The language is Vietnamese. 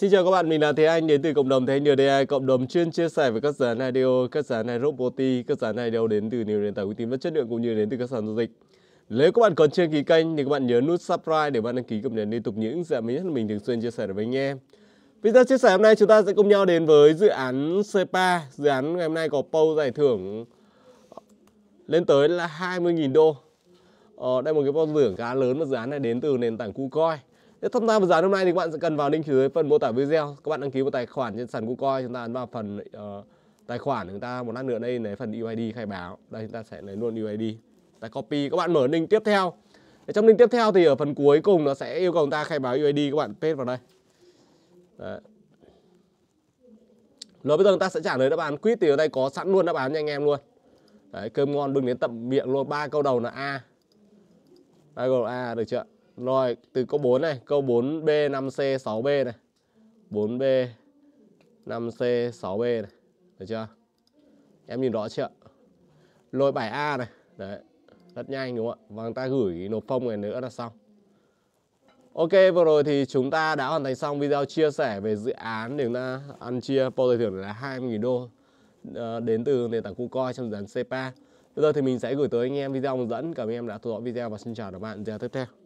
Xin chào các bạn, mình là Thế Anh đến từ cộng đồng Thế Anh DI, cộng đồng chuyên chia sẻ về các dự án IDO, các dự án robotics, các dự án IDO đến từ nhiều nền tảng uy tín và chất lượng cũng như đến từ các sản giao dịch. Nếu các bạn còn chưa ký kênh thì các bạn nhớ nút subscribe để bạn đăng ký cập nhật liên tục những dự án mới nhất mình thường xuyên chia sẻ với anh em. Video chia sẻ hôm nay chúng ta sẽ cùng nhau đến với dự án CEPA. Dự án ngày hôm nay có POU giải thưởng lên tới là 20.000 đô. Ờ, đây là một cái POU giải thưởng khá lớn và dự án này đến từ nền tảng KuCoin. Nếu tham gia vào giải hôm nay thì các bạn sẽ cần vào link dưới phần mô tả video. Các bạn đăng ký một tài khoản trên sàn KuCoin, chúng ta ấn vào phần uh, tài khoản chúng ta một lát nữa đây lấy phần UID khai báo. Đây chúng ta sẽ lấy luôn UID. Ta copy, các bạn mở link tiếp theo. Để trong link tiếp theo thì ở phần cuối cùng nó sẽ yêu cầu chúng ta khai báo UID các bạn paste vào đây. Đấy. Rồi bây giờ chúng ta sẽ trả lời đáp án quiz thì ở đây có sẵn luôn đáp án cho anh em luôn. Đấy, cơm ngon bưng đến tận miệng luôn, ba câu đầu là A. Ba câu là A được chưa? Rồi, từ câu 4 này, câu 4B, 5C, 6B này. 4B, 5C, 6B này. Được chưa? Em nhìn rõ chưa? Lôi bài A này. Đấy. Rất nhanh đúng không ạ? Và vâng, ta gửi nộp phong này nữa là xong. Ok, vừa rồi thì chúng ta đã hoàn thành xong video chia sẻ về dự án để chúng ta ăn chia po giải thưởng là 20.000 đô ờ, đến từ nền tảng KuCoin trong dự án CPA. Bây giờ thì mình sẽ gửi tới anh em video hướng dẫn. Cảm ơn em đã theo dõi video và xin chào các bạn. video tiếp theo.